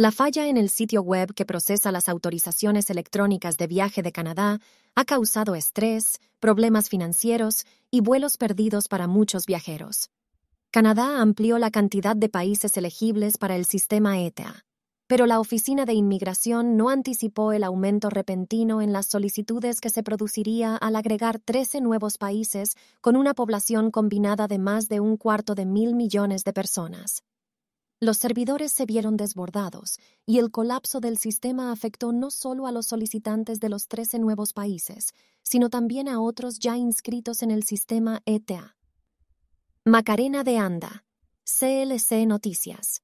La falla en el sitio web que procesa las autorizaciones electrónicas de viaje de Canadá ha causado estrés, problemas financieros y vuelos perdidos para muchos viajeros. Canadá amplió la cantidad de países elegibles para el sistema ETA, pero la Oficina de Inmigración no anticipó el aumento repentino en las solicitudes que se produciría al agregar 13 nuevos países con una población combinada de más de un cuarto de mil millones de personas. Los servidores se vieron desbordados y el colapso del sistema afectó no solo a los solicitantes de los 13 nuevos países, sino también a otros ya inscritos en el sistema ETA. Macarena de Anda, CLC Noticias.